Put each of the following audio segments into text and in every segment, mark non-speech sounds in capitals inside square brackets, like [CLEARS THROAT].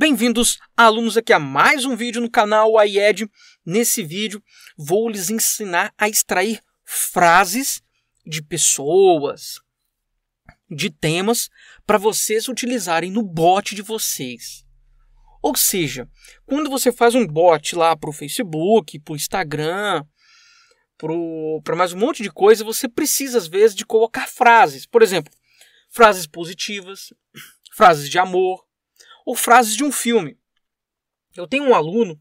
Bem-vindos, alunos, aqui a mais um vídeo no canal AIED. Nesse vídeo, vou lhes ensinar a extrair frases de pessoas, de temas, para vocês utilizarem no bot de vocês. Ou seja, quando você faz um bot lá para o Facebook, para o Instagram, para mais um monte de coisa, você precisa, às vezes, de colocar frases. Por exemplo, frases positivas, frases de amor, ou frases de um filme. Eu tenho um aluno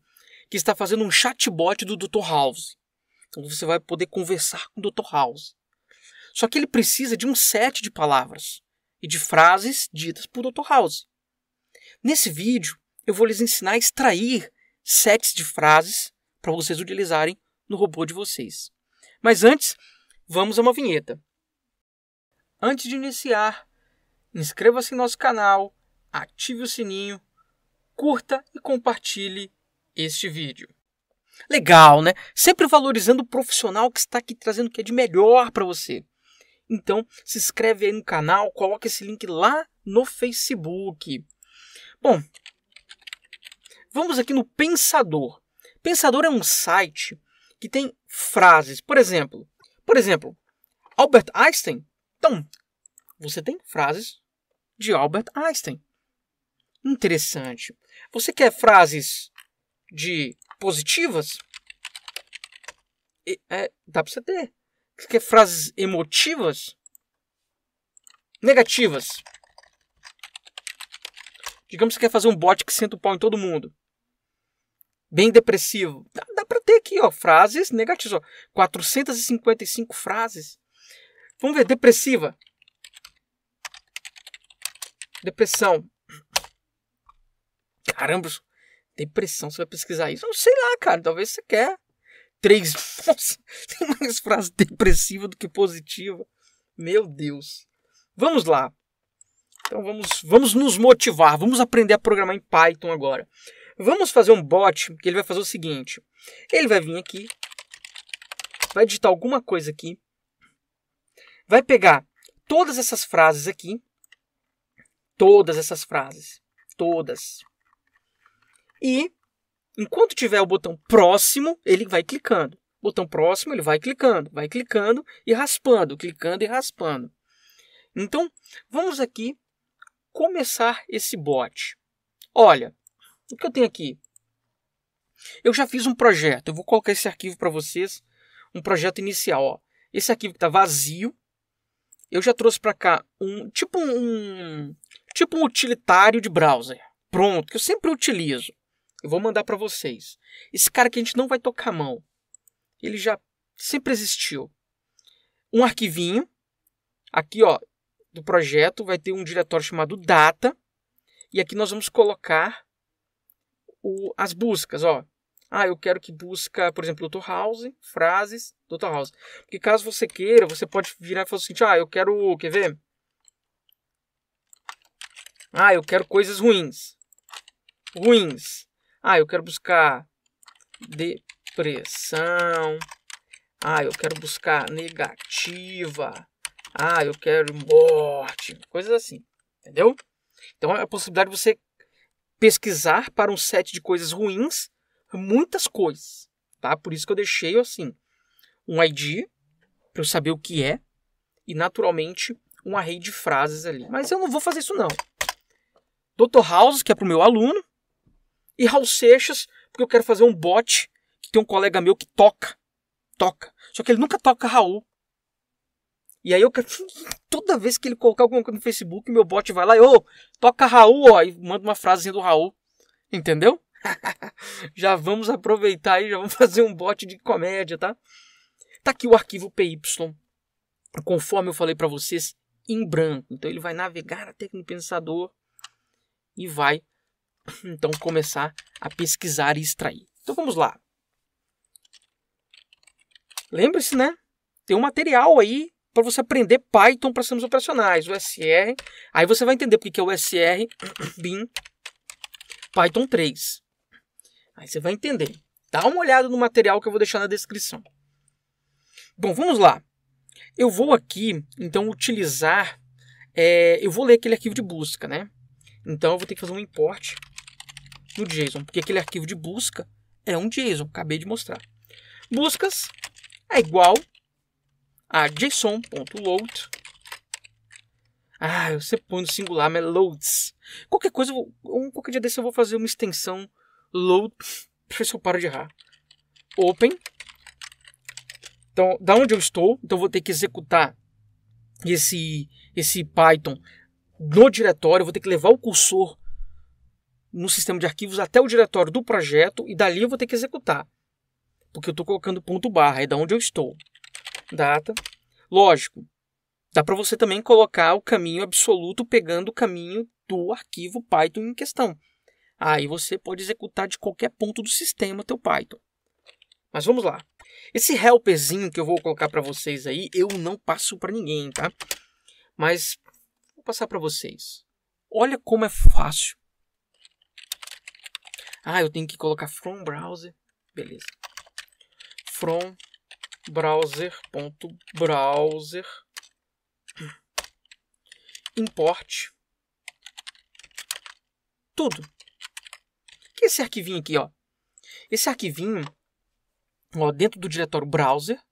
que está fazendo um chatbot do Dr. House. Então você vai poder conversar com o Dr. House. Só que ele precisa de um set de palavras e de frases ditas por Dr. House. Nesse vídeo, eu vou lhes ensinar a extrair sets de frases para vocês utilizarem no robô de vocês. Mas antes, vamos a uma vinheta. Antes de iniciar, inscreva-se em nosso canal, ative o sininho, curta e compartilhe este vídeo. Legal, né? Sempre valorizando o profissional que está aqui trazendo o que é de melhor para você. Então, se inscreve aí no canal, coloca esse link lá no Facebook. Bom, vamos aqui no Pensador. Pensador é um site que tem frases. Por exemplo, por exemplo, Albert Einstein. Então, você tem frases de Albert Einstein interessante. Você quer frases de positivas? é, dá para você ter. Você quer frases emotivas? Negativas. Digamos que você quer fazer um bot que senta o pau em todo mundo. Bem depressivo. Dá, dá para ter aqui, ó, frases negativas. Ó, 455 frases. Vamos ver, depressiva. Depressão caramba, depressão, você vai pesquisar isso? Eu sei lá, cara, talvez você quer. Três, nossa, [LAUGHS] tem mais frase depressiva do que positiva. Meu Deus. Vamos lá. Então vamos, vamos nos motivar, vamos aprender a programar em Python agora. Vamos fazer um bot que ele vai fazer o seguinte. Ele vai vir aqui, vai digitar alguma coisa aqui, vai pegar todas essas frases aqui, todas essas frases, todas, e enquanto tiver o botão próximo, ele vai clicando. Botão próximo, ele vai clicando, vai clicando e raspando, clicando e raspando. Então, vamos aqui começar esse bot. Olha, o que eu tenho aqui? Eu já fiz um projeto, eu vou colocar esse arquivo para vocês, um projeto inicial. Ó. Esse arquivo está vazio, eu já trouxe para cá um tipo um tipo um utilitário de browser, pronto, que eu sempre utilizo. Eu vou mandar para vocês. Esse cara que a gente não vai tocar a mão. Ele já sempre existiu. Um arquivinho. Aqui, ó, do projeto vai ter um diretório chamado data. E aqui nós vamos colocar o, as buscas, ó. Ah, eu quero que busca, por exemplo, Dr. House, frases, Dr. House. Porque caso você queira, você pode virar e falar o seguinte, ah, eu quero, quer ver? Ah, eu quero coisas ruins. Ruins. Ah, eu quero buscar depressão. Ah, eu quero buscar negativa. Ah, eu quero morte. Coisas assim, entendeu? Então é a possibilidade de você pesquisar para um set de coisas ruins muitas coisas, tá? Por isso que eu deixei assim um ID para eu saber o que é e naturalmente um array de frases ali. Mas eu não vou fazer isso não. Dr. House, que é para o meu aluno, e Raul Seixas, porque eu quero fazer um bot que tem um colega meu que toca. Toca. Só que ele nunca toca Raul. E aí eu quero. [LAUGHS] Toda vez que ele colocar alguma coisa no Facebook, meu bot vai lá e, ô, toca Raul, ó, e manda uma frasezinha do Raul. Entendeu? [LAUGHS] já vamos aproveitar e já vamos [LAUGHS] fazer um bot de comédia, tá? Tá aqui o arquivo PY. Conforme eu falei para vocês, em branco. Então ele vai navegar até no pensador e vai [COUGHS] então começar a pesquisar e extrair. Então vamos lá. Lembre-se, né? Tem um material aí para você aprender Python para sistemas operacionais, o SR. Aí você vai entender porque que é o SR [COUGHS] BIM Python 3. Aí você vai entender. Dá uma olhada no material que eu vou deixar na descrição. Bom, vamos lá. Eu vou aqui, então, utilizar... É, eu vou ler aquele arquivo de busca, né? Então, eu vou ter que fazer um import no JSON, porque aquele arquivo de busca é um JSON, acabei de mostrar. Buscas é igual a json.load. Ah, eu põe no singular, mas é loads. Qualquer coisa, vou, um, qualquer dia desse eu vou fazer uma extensão load. [LAUGHS] Deixa eu paro de errar. Open. Então, da onde eu estou, então eu vou ter que executar esse, esse Python no diretório, eu vou ter que levar o cursor no sistema de arquivos até o diretório do projeto e dali eu vou ter que executar. Porque eu estou colocando ponto barra, é da onde eu estou. Data. Lógico, dá para você também colocar o caminho absoluto pegando o caminho do arquivo Python em questão. Aí você pode executar de qualquer ponto do sistema teu Python. Mas vamos lá. Esse helperzinho que eu vou colocar para vocês aí, eu não passo para ninguém, tá? Mas vou passar para vocês. Olha como é fácil ah, eu tenho que colocar from browser. Beleza. From browser.browser import tudo. Que esse arquivinho aqui, ó. Esse arquivinho, ó, dentro do diretório browser,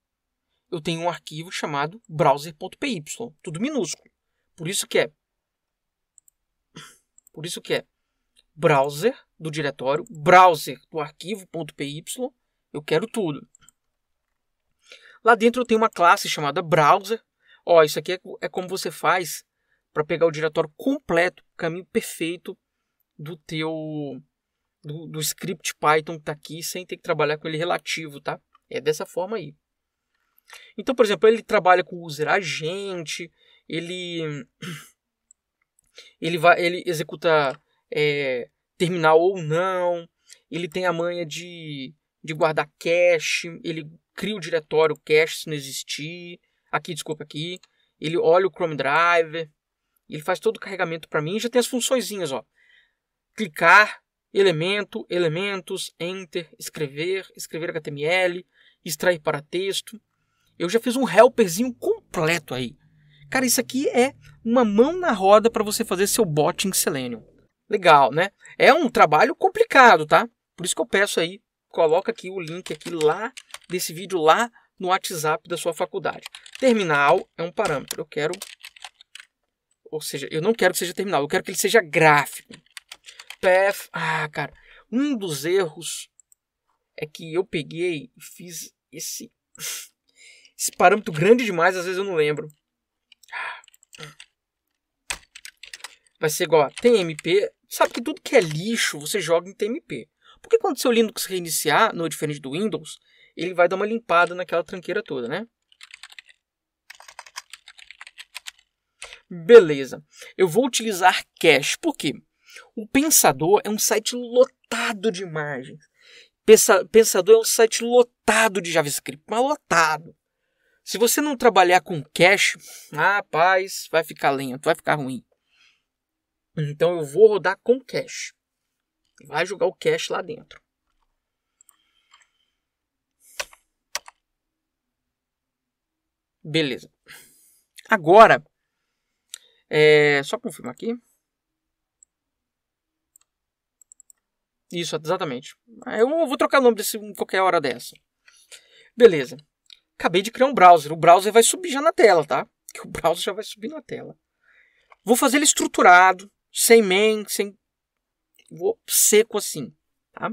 eu tenho um arquivo chamado browser.py, tudo minúsculo. Por isso que é por isso que é browser do diretório, browser do arquivo.py, eu quero tudo. Lá dentro eu tenho uma classe chamada browser. Ó, isso aqui é, é como você faz para pegar o diretório completo, caminho perfeito do teu do, do script Python que tá aqui, sem ter que trabalhar com ele relativo, tá? É dessa forma aí. Então, por exemplo, ele trabalha com o user agente, ele [CLEARS THROAT] ele vai ele executa é, terminal ou não, ele tem a manha de, de guardar cache, ele cria o diretório cache se não existir, aqui, desculpa, aqui, ele olha o Chrome Driver, ele faz todo o carregamento para mim, já tem as funções. ó. Clicar, elemento, elementos, enter, escrever, escrever HTML, extrair para texto. Eu já fiz um helperzinho completo aí. Cara, isso aqui é uma mão na roda para você fazer seu bot em Selenium. Legal, né? É um trabalho complicado, tá? Por isso que eu peço aí, coloca aqui o link aqui lá desse vídeo lá no WhatsApp da sua faculdade. Terminal é um parâmetro. Eu quero ou seja, eu não quero que seja terminal, eu quero que ele seja gráfico. Path, ah, cara, um dos erros é que eu peguei e fiz esse esse parâmetro grande demais, às vezes eu não lembro. Vai ser igual a TMP sabe que tudo que é lixo você joga em TMP. Porque quando seu Linux reiniciar, no diferente do Windows, ele vai dar uma limpada naquela tranqueira toda, né? Beleza. Eu vou utilizar cache. Por quê? O Pensador é um site lotado de imagens. Pensador é um site lotado de JavaScript, mas lotado. Se você não trabalhar com cache, rapaz, vai ficar lento, vai ficar ruim. Então eu vou rodar com cache. Vai jogar o cache lá dentro. Beleza. Agora, é, só confirmar aqui. Isso, exatamente. Eu vou trocar o nome desse em qualquer hora dessa. Beleza. Acabei de criar um browser. O browser vai subir já na tela, tá? [LAUGHS] o browser já vai subir na tela. Vou fazer ele estruturado sem men, sem. Vou seco assim, tá?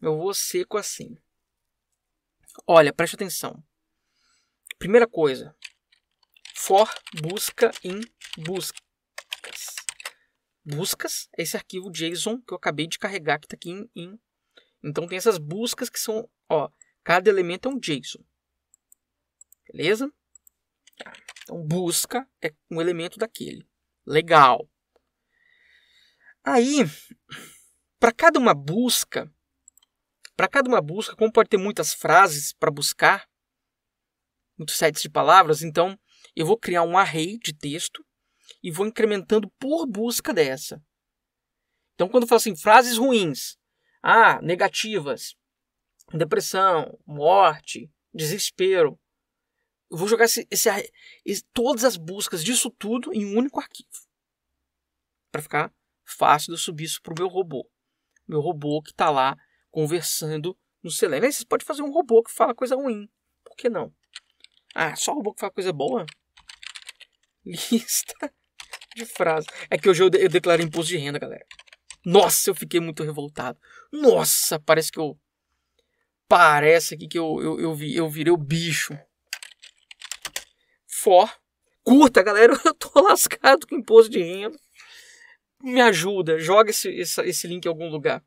Eu vou seco assim. Olha, preste atenção. Primeira coisa. For busca em buscas. Buscas é esse arquivo JSON que eu acabei de carregar que está aqui em, em. Então tem essas buscas que são. Ó, cada elemento é um JSON. Beleza? Então, busca é um elemento daquele. Legal. Aí, para cada uma busca, para cada uma busca, como pode ter muitas frases para buscar, muitos sites de palavras, então eu vou criar um array de texto e vou incrementando por busca dessa. Então, quando eu falo assim, frases ruins, ah, negativas, depressão, morte, desespero, eu vou jogar esse, esse, todas as buscas disso tudo em um único arquivo. Para ficar fácil de eu subir isso para o meu robô. Meu robô que está lá conversando no Selenium. Aí você pode fazer um robô que fala coisa ruim. Por que não? Ah, só robô que fala coisa boa? [LAUGHS] Lista de frases. É que hoje eu, eu declarei imposto de renda, galera. Nossa, eu fiquei muito revoltado. Nossa, parece que eu. Parece aqui que eu, eu, eu, vi, eu virei o bicho. For. Curta, galera, [LAUGHS] eu tô lascado com imposto de renda me ajuda, joga esse, esse, esse link em algum lugar.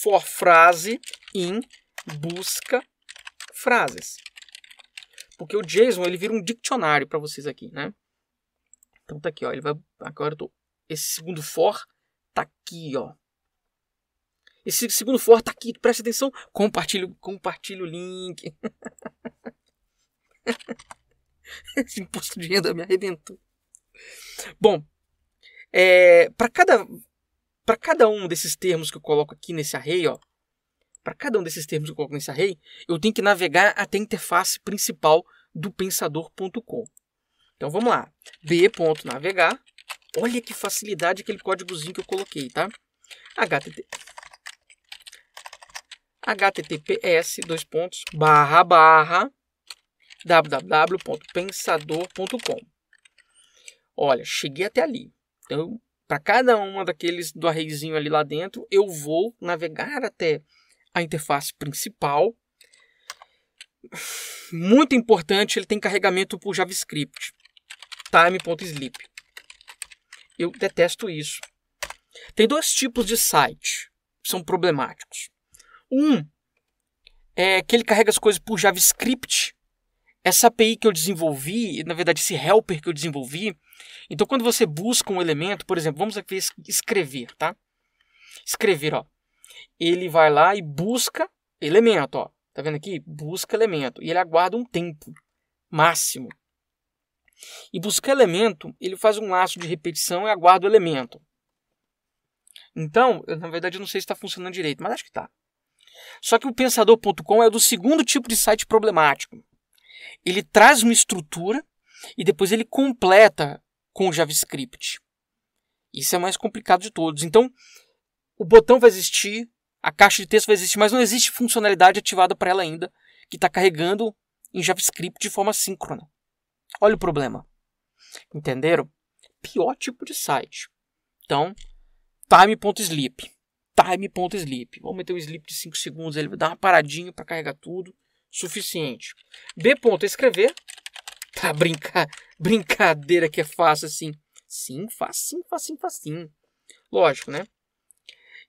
For frase em busca frases. Porque o JSON ele vira um dicionário para vocês aqui, né? Então tá aqui, ó, ele vai agora eu tô esse segundo for tá aqui, ó. Esse segundo for tá aqui, presta atenção, compartilha, compartilha o link. [LAUGHS] esse imposto de renda me arrebentou. Bom, é, para cada para cada um desses termos que eu coloco aqui nesse array, ó, para cada um desses termos que eu coloco nesse array, eu tenho que navegar até a interface principal do pensador.com. Então vamos lá, b.navegar. Olha que facilidade aquele códigozinho que eu coloquei, tá? http https dois pontos barra barra www.pensador.com. Olha, cheguei até ali. Então, para cada uma daqueles do arrayzinho ali lá dentro, eu vou navegar até a interface principal. Muito importante, ele tem carregamento por JavaScript. Time.sleep. Eu detesto isso. Tem dois tipos de site que são problemáticos. Um é que ele carrega as coisas por JavaScript. Essa API que eu desenvolvi, na verdade esse helper que eu desenvolvi, então, quando você busca um elemento, por exemplo, vamos aqui escrever, tá? Escrever, ó. Ele vai lá e busca elemento, ó. Tá vendo aqui? Busca elemento. E ele aguarda um tempo máximo. E buscar elemento, ele faz um laço de repetição e aguarda o elemento. Então, eu, na verdade, eu não sei se está funcionando direito, mas acho que está. Só que o pensador.com é do segundo tipo de site problemático. Ele traz uma estrutura e depois ele completa com JavaScript. Isso é mais complicado de todos. Então, o botão vai existir, a caixa de texto vai existir, mas não existe funcionalidade ativada para ela ainda que está carregando em JavaScript de forma síncrona. Olha o problema. Entenderam? Pior tipo de site. Então, time.sleep. Time.sleep. Vamos meter um sleep de 5 segundos, ele vai dar uma paradinha para carregar tudo. Suficiente. B.escrever Tá, brincar, brincadeira que é fácil assim. Sim, facinho, facinho, facinho. Lógico, né?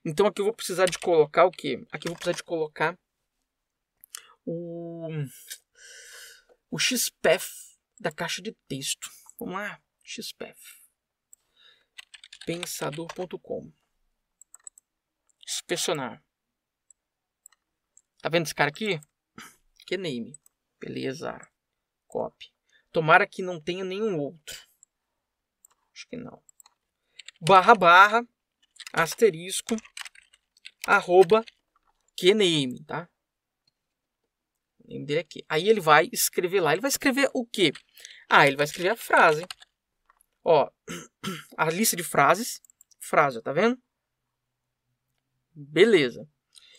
Então aqui eu vou precisar de colocar o quê? Aqui eu vou precisar de colocar o, o XPF da caixa de texto. Vamos lá, XPF. Pensador.com Inspecionar. Tá vendo esse cara aqui? Que name. Beleza. Copy. Tomara que não tenha nenhum outro. Acho que não. Barra, barra, asterisco, arroba, QName, tá? O name dele aqui. Aí ele vai escrever lá. Ele vai escrever o quê? Ah, ele vai escrever a frase. Ó, [CLEARS THROAT] a lista de frases. Frase, tá vendo? Beleza.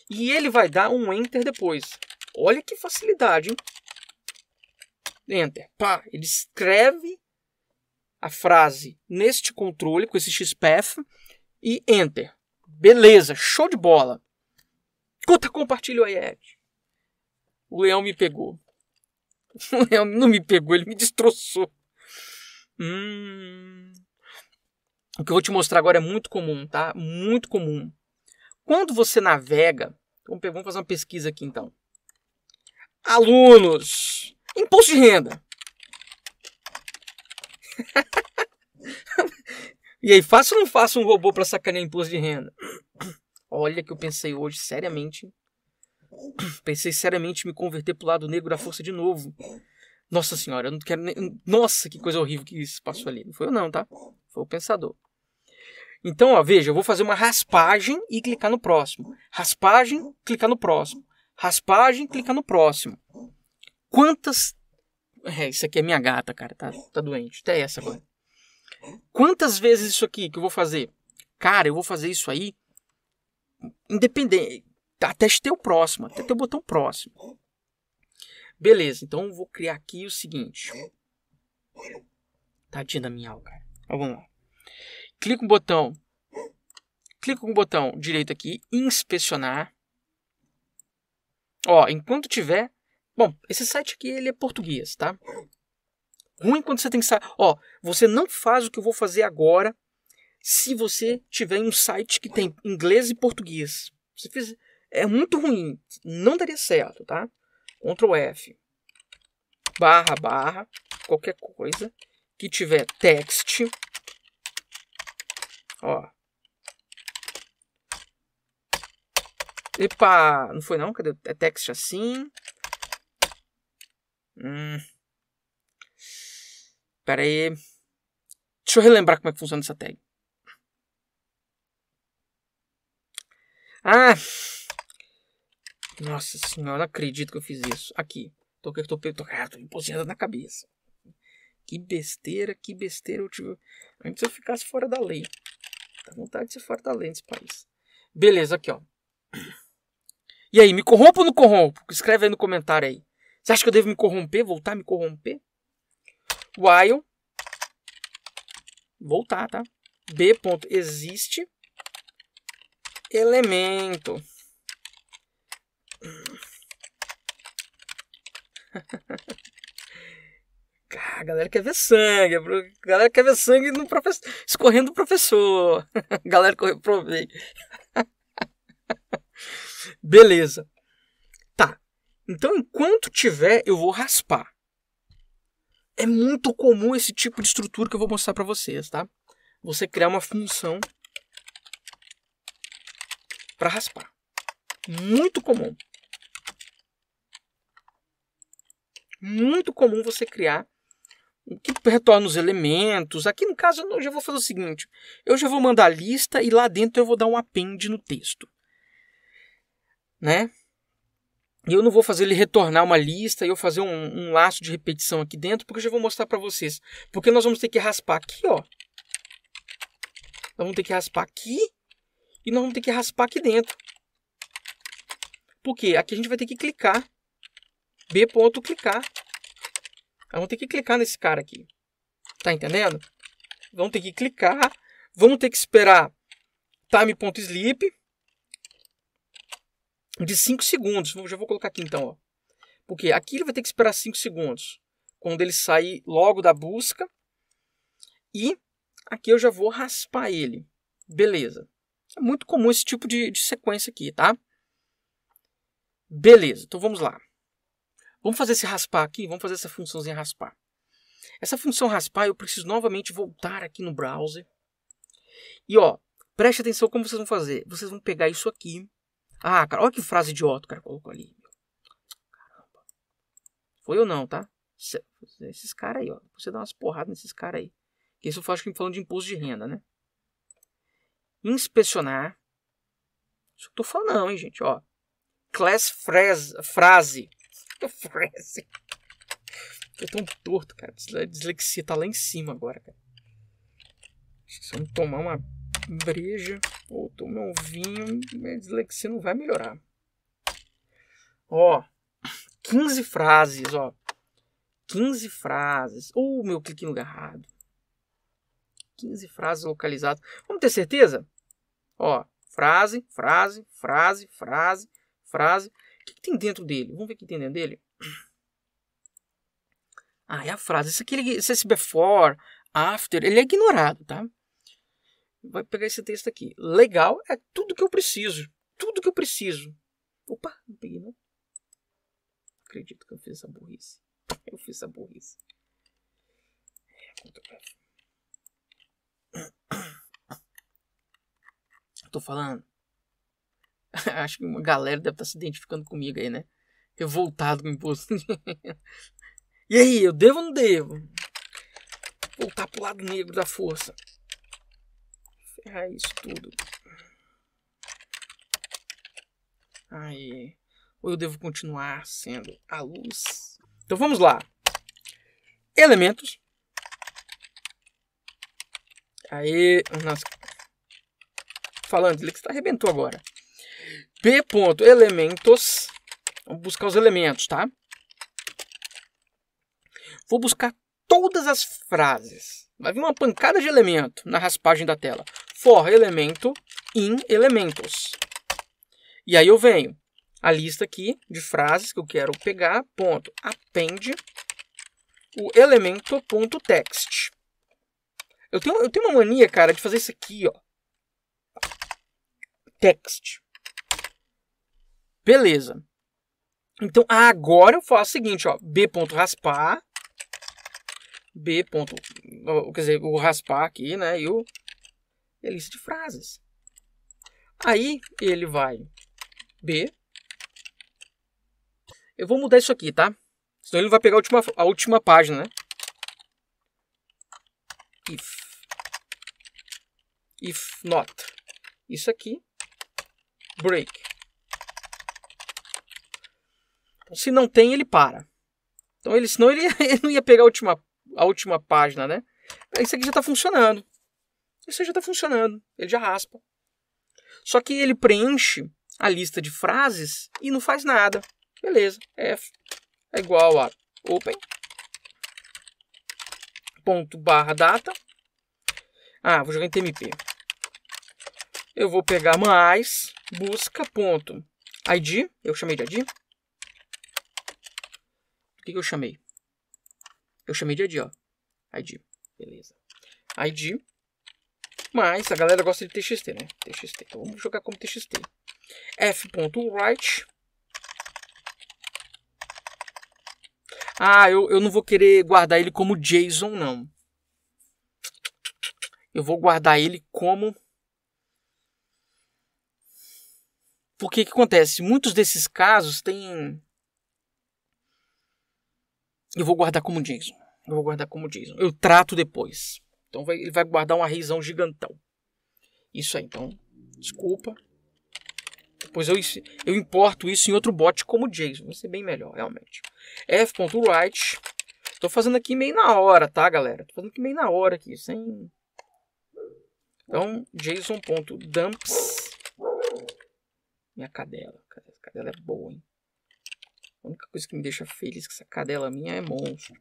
E ele vai dar um enter depois. Olha que facilidade, hein? enter, pá, ele escreve a frase neste controle com esse XPath e enter. Beleza, show de bola. Conta, compartilha o IED. O leão me pegou. [LAUGHS] O leão não me pegou, ele me destroçou. Hum. O que eu vou te mostrar agora é muito comum, tá? Muito comum. Quando você navega, vamos fazer uma pesquisa aqui então. Alunos Imposto de renda. [LAUGHS] e aí, faço ou não faço um robô para sacanear imposto de renda? Olha que eu pensei hoje, seriamente. Pensei seriamente em me converter pro lado negro da força de novo. Nossa senhora, eu não quero nem... Nossa, que coisa horrível que isso passou ali. Não foi eu não, tá? Foi o pensador. Então, ó, veja, eu vou fazer uma raspagem e clicar no próximo. Raspagem, clicar no próximo. Raspagem, clicar no próximo. Quantas. É, isso aqui é minha gata, cara, tá, tá doente. Até essa agora. Quantas vezes isso aqui que eu vou fazer? Cara, eu vou fazer isso aí. Independente. Até ter o próximo, até ter o botão próximo. Beleza, então eu vou criar aqui o seguinte. Tadinha da minha aula, cara. Então, vamos lá. Clica no botão. Clica com o botão direito aqui, inspecionar. Ó, enquanto tiver Bom, esse site aqui ele é português, tá? Ruim quando você tem que saber, ó, você não faz o que eu vou fazer agora se você tiver um site que tem inglês e português. Você fez, é muito ruim, não daria certo, tá? Ctrl F barra barra qualquer coisa que tiver text, ó. Epa, não foi não? Cadê? É text assim. Hum. Pera aí. Deixa eu relembrar como é que funciona essa tag. Ah! Nossa senhora, não acredito que eu fiz isso. Aqui. Tô, tô, tô, ah, tô, tô na cabeça. Que besteira, que besteira eu tive. Antes eu ficasse fora da lei. Dá vontade de ser fora da lei nesse país. Beleza, aqui, ó. E aí, me corrompo ou não corrompo? Escreve aí no comentário aí. Você acha que eu devo me corromper, voltar a me corromper? While voltar, tá? B ponto existe elemento [LAUGHS] A galera quer ver sangue, a galera quer ver sangue no professor, escorrendo o professor. A galera, provei. [LAUGHS] Beleza. Então, enquanto tiver, eu vou raspar. É muito comum esse tipo de estrutura que eu vou mostrar para vocês, tá? Você criar uma função para raspar. Muito comum. Muito comum você criar o que retorna os elementos. Aqui no caso eu já vou fazer o seguinte, eu já vou mandar a lista e lá dentro eu vou dar um append no texto. Né? E eu não vou fazer ele retornar uma lista e eu fazer um, um laço de repetição aqui dentro, porque eu já vou mostrar para vocês. Porque nós vamos ter que raspar aqui, ó. Nós vamos ter que raspar aqui e nós vamos ter que raspar aqui dentro. Por quê? Aqui a gente vai ter que clicar. B ponto clicar. Vamos ter que clicar nesse cara aqui. Tá entendendo? Vamos ter que clicar. Vamos ter que esperar time.sleep de 5 segundos. Já vou colocar aqui então. Ó. Porque aqui ele vai ter que esperar 5 segundos. Quando ele sair logo da busca. E aqui eu já vou raspar ele. Beleza. É muito comum esse tipo de, de sequência aqui, tá? Beleza, então vamos lá. Vamos fazer esse raspar aqui, vamos fazer essa funçãozinha raspar. Essa função raspar, eu preciso novamente voltar aqui no browser. E ó, preste atenção como vocês vão fazer. Vocês vão pegar isso aqui, ah, cara, olha que frase idiota o cara colocou ali. Caramba. Foi eu não, tá? Esses caras aí, ó. Você dá umas porradas nesses caras aí. Que isso eu acho que falando de imposto de renda, né? Inspecionar. Isso que eu tô falando, não, hein, gente, ó. Class frase. frase. [LAUGHS] Eu tô tão torto, cara. Dislexia tá lá em cima agora, cara. Se eu não tomar uma breja ou tomar um vinho, minha dislexia não vai melhorar. Ó, 15 frases, ó. 15 frases. Ou meu meu no garrado, 15 frases localizadas. Vamos ter certeza? Ó, frase, frase, frase, frase, frase. O que, que tem dentro dele? Vamos ver o que tem dentro dele? Ah, é a frase. Isso aqui, esse before, after, ele é ignorado, tá? Vai pegar esse texto aqui. Legal é tudo que eu preciso. Tudo que eu preciso. Opa, não peguei não. Acredito que eu fiz essa burrice. Eu fiz essa burrice. Eu tô falando. [LAUGHS] Acho que uma galera deve estar tá se identificando comigo aí, né? Revoltado com o imposto. e aí, eu devo ou não devo? Voltar pro lado negro da força ferrar isso tudo. Aí. Ou eu devo continuar sendo a luz? Então vamos lá. Elementos. Aí, nossa. Falando, ele que está arrebentou agora. P ponto elementos. Vamos buscar os elementos, tá? Vou buscar todas as frases. Vai vir uma pancada de elemento na raspagem da tela for elemento in elementos. E aí eu venho a lista aqui de frases que eu quero pegar, ponto, append o elemento ponto text. Eu tenho, eu tenho uma mania, cara, de fazer isso aqui, ó. Text. Beleza. Então, agora eu faço o seguinte, ó, b.raspar, b. Quer dizer, o raspar aqui, né, e o e a lista de frases. Aí ele vai B. Eu vou mudar isso aqui, tá? Senão ele vai pegar a última, a última página, né? If. If not. Isso aqui. Break. Então, se não tem, ele para. Então, ele, senão ele, [LAUGHS] ele não ia pegar a última, a última página, né? Isso aqui já está funcionando isso já está funcionando, ele já raspa. Só que ele preenche a lista de frases e não faz nada. Beleza, F é igual a open ponto barra data. Ah, vou jogar em TMP. Eu vou pegar mais busca ponto ID, eu chamei de ID. O que, que eu chamei? Eu chamei de ID, ó. ID, beleza. ID mas a galera gosta de TXT, né? TXT. Então vamos jogar como TXT. F.write. Ah, eu, eu não vou querer guardar ele como JSON, não. Eu vou guardar ele como... Porque o que acontece? Muitos desses casos têm... Eu vou guardar como JSON. Eu vou guardar como JSON. Eu trato depois. Então vai, ele vai guardar uma raizão gigantão. Isso aí, então, desculpa. Depois eu, eu importo isso em outro bot como JSON. Vai ser bem melhor, realmente. f.write. Estou fazendo aqui meio na hora, tá, galera? Estou fazendo aqui meio na hora aqui, sem... Então, json.dumps. Minha cadela. Essa cadela é boa, hein? A única coisa que me deixa feliz com que essa cadela minha é monstro.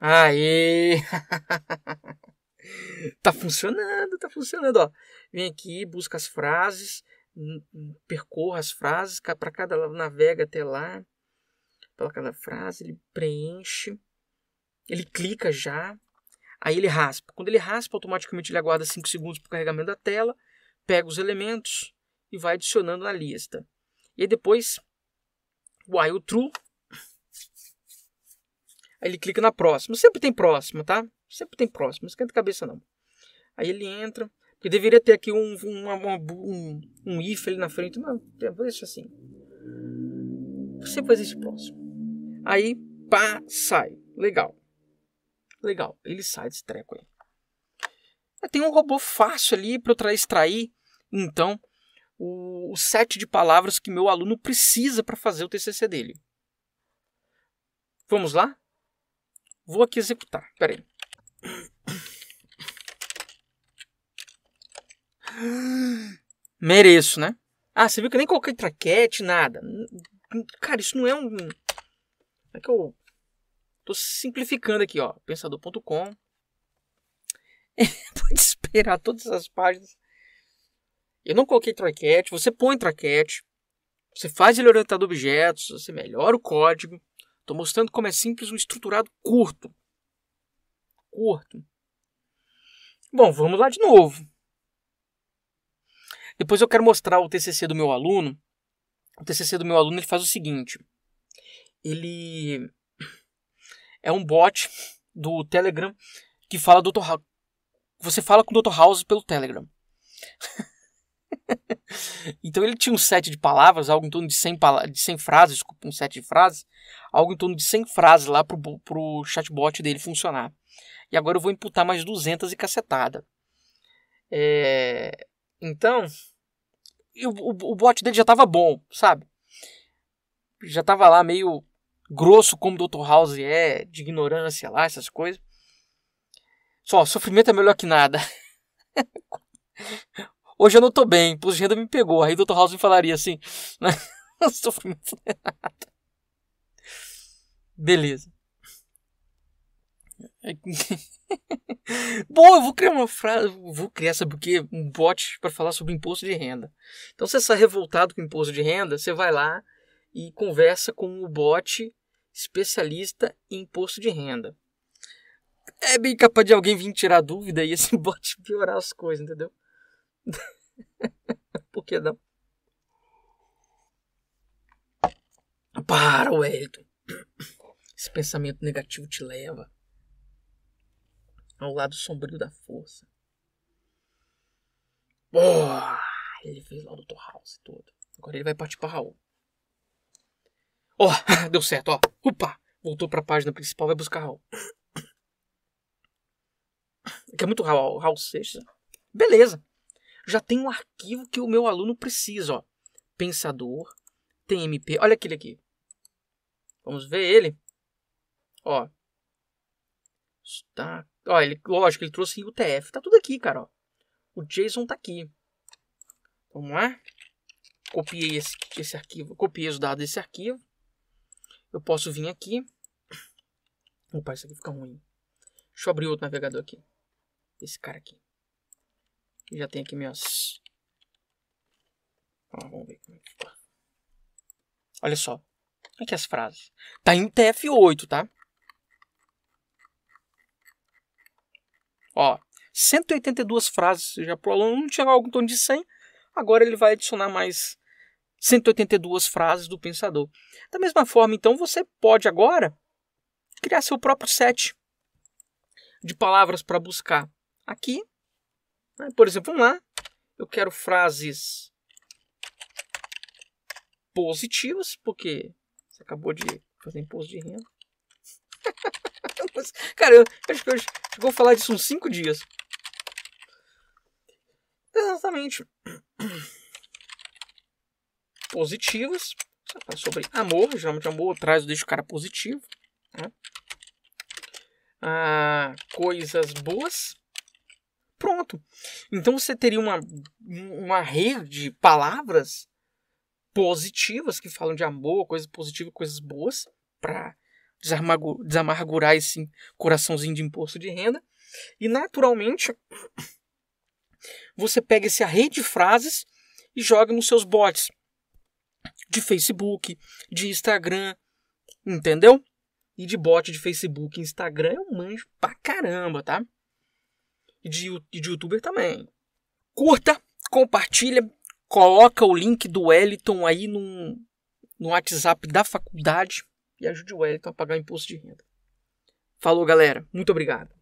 Aí! [LAUGHS] tá funcionando, tá funcionando, ó. Vem aqui, busca as frases, percorra as frases, para cada navega até lá, para cada frase, ele preenche, ele clica já, aí ele raspa. Quando ele raspa, automaticamente ele aguarda 5 segundos para o carregamento da tela, pega os elementos e vai adicionando na lista. E aí depois, while true, Aí ele clica na próxima. Sempre tem próxima, tá? Sempre tem próxima, não esquenta a cabeça não. Aí ele entra. Porque deveria ter aqui um, um, um if ali na frente. Não, vou deixar assim. Você faz esse próximo. Aí, pá, sai. Legal. Legal. Ele sai desse treco aí. Ah, tem um robô fácil ali para eu extrair, então, o, o set de palavras que meu aluno precisa para fazer o TCC dele. Vamos lá? Vou aqui executar. Pera aí. Mereço, né? Ah, você viu que eu nem coloquei traquete, nada. Cara, isso não é um. Como é que eu. Tô simplificando aqui, ó. Pensador.com. Pode [LAUGHS] esperar todas as páginas. Eu não coloquei traquete. Você põe traquete. Você faz ele orientado a objetos. Você melhora o código. Estou mostrando como é simples um estruturado curto. Curto. Bom, vamos lá de novo. Depois eu quero mostrar o TCC do meu aluno. O TCC do meu aluno ele faz o seguinte. Ele é um bot do Telegram que fala Dr. House. Você fala com o Dr. House pelo Telegram. [LAUGHS] então ele tinha um set de palavras, algo em torno de 100, de 100 frases, desculpa, um set de frases, algo em torno de 100 frases lá pro, pro chatbot dele funcionar. E agora eu vou imputar mais 200 e cacetada. É... Então, eu, o, o bot dele já estava bom, sabe? Já estava lá meio grosso como o Dr. House é, de ignorância lá, essas coisas. Só, sofrimento é melhor que nada. [LAUGHS] Hoje eu não tô bem, pois renda me pegou. Aí o Dr. House me falaria assim, [LAUGHS] né? sofrimento não é nada. Beleza. [LAUGHS] Bom, eu vou criar uma frase, vou criar, sabe o quê? Um bot para falar sobre imposto de renda. Então, se você está revoltado com imposto de renda, você vai lá e conversa com o bot especialista em imposto de renda. É bem capaz de alguém vir tirar dúvida e esse [LAUGHS] bot piorar as coisas, entendeu? [LAUGHS] Por que não? Para, Wellington esse pensamento negativo te leva ao lado sombrio da força. Boa! Ele fez lá o Dr. House todo. Agora ele vai partir para Raul. Ó, oh, [LAUGHS] deu certo, ó. Oh. Upa! Voltou para a página principal, vai buscar Raul. [COUGHS] Quer é muito Raul, Raul Seixas? Beleza. Já tem um arquivo que o meu aluno precisa, ó. Pensador, TMP. Olha aquele aqui. Vamos ver ele. Ó. Tá. Ó, ele, lógico, ele trouxe o TF. Tá tudo aqui, cara. Ó. O JSON tá aqui. Vamos lá. Copiei esse, esse arquivo. Copiei os dados desse arquivo. Eu posso vir aqui. Opa, isso aqui fica ruim. Deixa eu abrir outro navegador aqui. Esse cara aqui. Eu já tem aqui minhas... Ó, vamos ver como é que Olha só. Aqui as frases. Tá em TF8, tá? Ó, 182 frases já para o aluno, não tinha algo em torno de 100, agora ele vai adicionar mais 182 frases do pensador. Da mesma forma, então, você pode agora criar seu próprio set de palavras para buscar. Aqui, né? por exemplo, vamos lá, eu quero frases positivas, porque você acabou de fazer imposto de renda. [LAUGHS] [LAUGHS] Cara, eu, acho que eu, vou falar disso uns 5 dias. Exatamente. [CLEARS THROAT] Positivas. Né, sobre amor. Geralmente amor traz, deixa o cara positivo. Né? Ah, coisas boas. Pronto. Então você teria uma, uma rede de palavras positivas que falam de amor, coisas positivas, coisas boas para desamargurar esse coraçãozinho de imposto de renda. E naturalmente você pega esse array de frases e joga nos seus bots de Facebook, de Instagram, entendeu? E de bot de Facebook e Instagram eu manjo pra caramba, tá? E de, de youtuber também. Curta, compartilha, coloca o link do Wellington aí no, no WhatsApp da faculdade e ajude o Wellington a pagar o imposto de renda. Falou, galera. Muito obrigado.